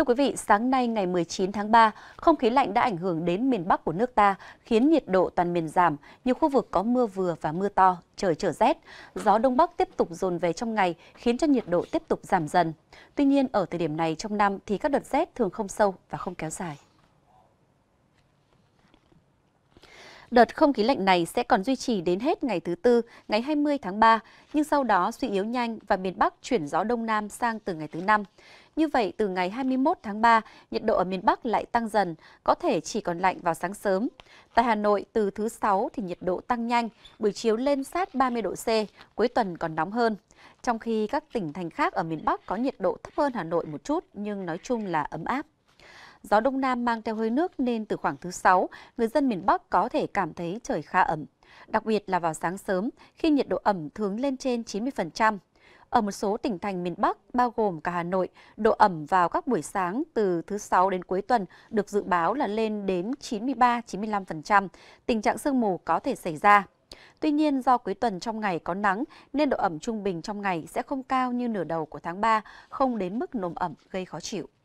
Thưa quý vị, sáng nay ngày 19 tháng 3, không khí lạnh đã ảnh hưởng đến miền Bắc của nước ta, khiến nhiệt độ toàn miền giảm, nhiều khu vực có mưa vừa và mưa to, trời trở rét. Gió Đông Bắc tiếp tục dồn về trong ngày, khiến cho nhiệt độ tiếp tục giảm dần. Tuy nhiên, ở thời điểm này trong năm thì các đợt rét thường không sâu và không kéo dài. Đợt không khí lạnh này sẽ còn duy trì đến hết ngày thứ Tư, ngày 20 tháng 3, nhưng sau đó suy yếu nhanh và miền Bắc chuyển gió Đông Nam sang từ ngày thứ Năm. Như vậy, từ ngày 21 tháng 3, nhiệt độ ở miền Bắc lại tăng dần, có thể chỉ còn lạnh vào sáng sớm. Tại Hà Nội, từ thứ Sáu thì nhiệt độ tăng nhanh, buổi chiều lên sát 30 độ C, cuối tuần còn nóng hơn. Trong khi các tỉnh thành khác ở miền Bắc có nhiệt độ thấp hơn Hà Nội một chút nhưng nói chung là ấm áp. Gió Đông Nam mang theo hơi nước nên từ khoảng thứ sáu người dân miền Bắc có thể cảm thấy trời khá ẩm. Đặc biệt là vào sáng sớm, khi nhiệt độ ẩm thường lên trên 90%. Ở một số tỉnh thành miền Bắc, bao gồm cả Hà Nội, độ ẩm vào các buổi sáng từ thứ sáu đến cuối tuần được dự báo là lên đến 93-95%. Tình trạng sương mù có thể xảy ra. Tuy nhiên do cuối tuần trong ngày có nắng nên độ ẩm trung bình trong ngày sẽ không cao như nửa đầu của tháng 3, không đến mức nồm ẩm gây khó chịu.